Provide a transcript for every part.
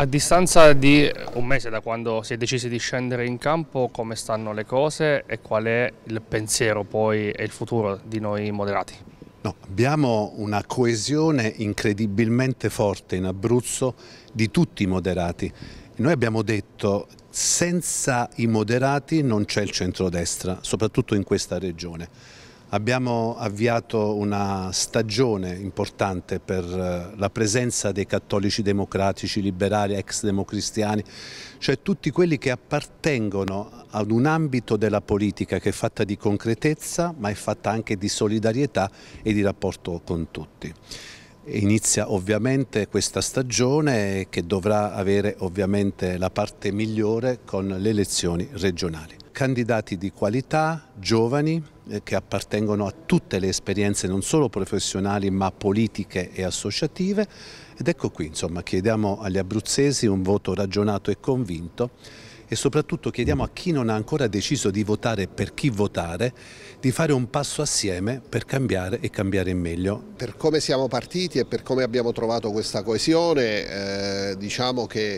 A distanza di un mese da quando si è deciso di scendere in campo, come stanno le cose e qual è il pensiero poi e il futuro di noi moderati? No, abbiamo una coesione incredibilmente forte in Abruzzo di tutti i moderati. Noi abbiamo detto senza i moderati non c'è il centrodestra, soprattutto in questa regione. Abbiamo avviato una stagione importante per eh, la presenza dei cattolici democratici, liberali, ex democristiani, cioè tutti quelli che appartengono ad un ambito della politica che è fatta di concretezza ma è fatta anche di solidarietà e di rapporto con tutti. Inizia ovviamente questa stagione che dovrà avere ovviamente la parte migliore con le elezioni regionali. Candidati di qualità, giovani, che appartengono a tutte le esperienze non solo professionali ma politiche e associative ed ecco qui insomma chiediamo agli abruzzesi un voto ragionato e convinto e soprattutto chiediamo a chi non ha ancora deciso di votare per chi votare di fare un passo assieme per cambiare e cambiare in meglio. Per come siamo partiti e per come abbiamo trovato questa coesione eh, diciamo che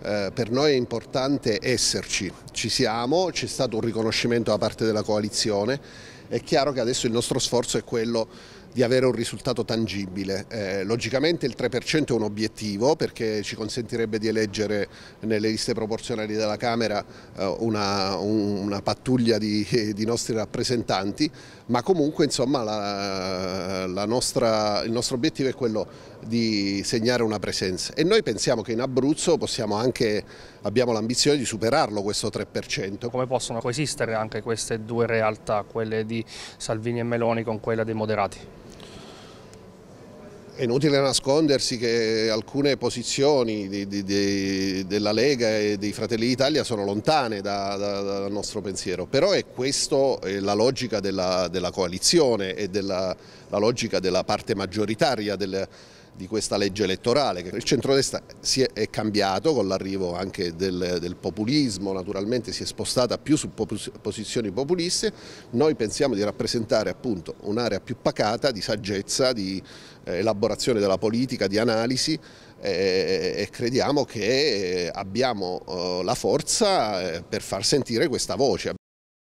eh, per noi è importante esserci, ci siamo, c'è stato un riconoscimento da parte della coalizione è chiaro che adesso il nostro sforzo è quello di avere un risultato tangibile. Eh, logicamente il 3% è un obiettivo perché ci consentirebbe di eleggere nelle liste proporzionali della Camera eh, una, una, pattuglia di, di, nostri rappresentanti, ma comunque insomma, la, la nostra, il nostro obiettivo è quello di segnare una presenza e noi pensiamo che in Abruzzo possiamo anche, abbiamo l'ambizione di superarlo questo 3%. Come possono coesistere anche queste due realtà, quelle di Salvini e Meloni con quella dei moderati? È inutile nascondersi che alcune posizioni di, di, di, della Lega e dei Fratelli d'Italia sono lontane da, da, dal nostro pensiero, però è questa la logica della, della coalizione e della, la logica della parte maggioritaria del, di questa legge elettorale. Il centrodestra si è, cambiato con l'arrivo anche del, del, populismo, naturalmente si è spostata più su posizioni populiste, noi pensiamo di rappresentare appunto un'area più pacata di saggezza, di eh, elaborazione della politica, di analisi eh, e crediamo che abbiamo oh, la forza eh, per far sentire questa voce.